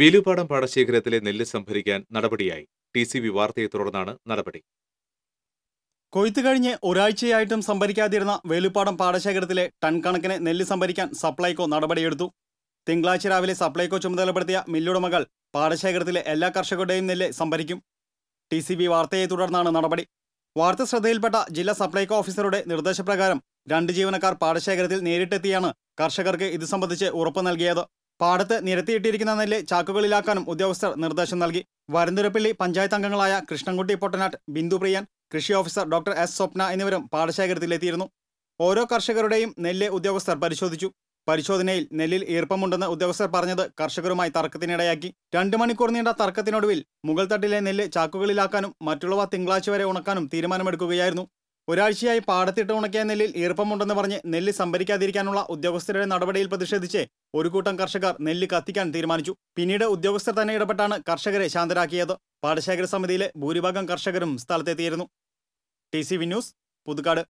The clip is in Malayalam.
വിലുപാടം പാടശേഖരത്തിലെ നെല്ല് സംഭരിക്കാൻ നടപടിയായി ടി സി ബി വാർത്തയെ തുടർന്നാണ് നടപടി കൊയ്ത്ത് കഴിഞ്ഞ് ഒരാഴ്ചയായിട്ടും സംഭരിക്കാതിരുന്ന വേലുപ്പാടം പാടശേഖരത്തിലെ ടൺ കണക്കിന് നെല്ല് സംഭരിക്കാൻ സപ്ലൈകോ നടപടിയെടുത്തു തിങ്കളാഴ്ച രാവിലെ സപ്ലൈകോ ചുമതലപ്പെടുത്തിയ മില്ലുടമകൾ പാടശേഖരത്തിലെ എല്ലാ കർഷകരുടെയും നെല്ല് സംഭരിക്കും ടി സി ബി വാർത്തയെ തുടർന്നാണ് നടപടി വാർത്ത ശ്രദ്ധയിൽപ്പെട്ട ജില്ലാ സപ്ലൈകോ ഓഫീസറുടെ നിർദ്ദേശപ്രകാരം രണ്ട് ജീവനക്കാർ പാടശേഖരത്തിൽ നേരിട്ടെത്തിയാണ് കർഷകർക്ക് ഇത് സംബന്ധിച്ച് ഉറപ്പ് നൽകിയത് പാടത്ത് നിരത്തിയിട്ടിരിക്കുന്ന നെല്ല് ചാക്കുകളിലാക്കാനും ഉദ്യോഗസ്ഥർ നിർദ്ദേശം നൽകി വരുന്തുരപ്പള്ളി പഞ്ചായത്ത് അംഗങ്ങളായ കൃഷ്ണൻകുട്ടി പൊട്ടനാട്ട് ബിന്ദു പ്രിയൻ കൃഷി ഓഫീസർ ഡോക്ടർ എസ് സ്വപ്ന എന്നിവരും പാടശേഖരത്തിലെത്തിയിരുന്നു ഓരോ കർഷകരുടെയും നെല്ല് ഉദ്യോഗസ്ഥർ പരിശോധിച്ചു പരിശോധനയിൽ നെല്ലിൽ ഈർപ്പമുണ്ടെന്ന് ഉദ്യോഗസ്ഥർ പറഞ്ഞത് കർഷകരുമായി തർക്കത്തിനിടയാക്കി രണ്ടു മണിക്കൂർ നീണ്ട തർക്കത്തിനൊടുവിൽ മുഗൾ തട്ടിലെ നെല്ല് ചാക്കുകളിലാക്കാനും മറ്റുള്ളവ തിങ്കളാഴ്ച വരെ ഉണക്കാനും തീരുമാനമെടുക്കുകയായിരുന്നു ഒരാഴ്ചയായി പാടത്തിട്ട് ഉണക്കിയ നെല്ലിൽ ഈർപ്പമുണ്ടെന്ന് പറഞ്ഞ് നെല്ല് സംഭരിക്കാതിരിക്കാനുള്ള ഉദ്യോഗസ്ഥരുടെ നടപടിയിൽ പ്രതിഷേധിച്ച് ഒരു കൂട്ടം കർഷകർ നെല്ല് കത്തിക്കാൻ തീരുമാനിച്ചു പിന്നീട് ഉദ്യോഗസ്ഥർ തന്നെ ഇടപെട്ടാണ് കർഷകരെ ശാന്തരാക്കിയത് പാടശേഖര സമിതിയിലെ ഭൂരിഭാഗം കർഷകരും സ്ഥലത്തെത്തിയിരുന്നു T C V news Puthukkad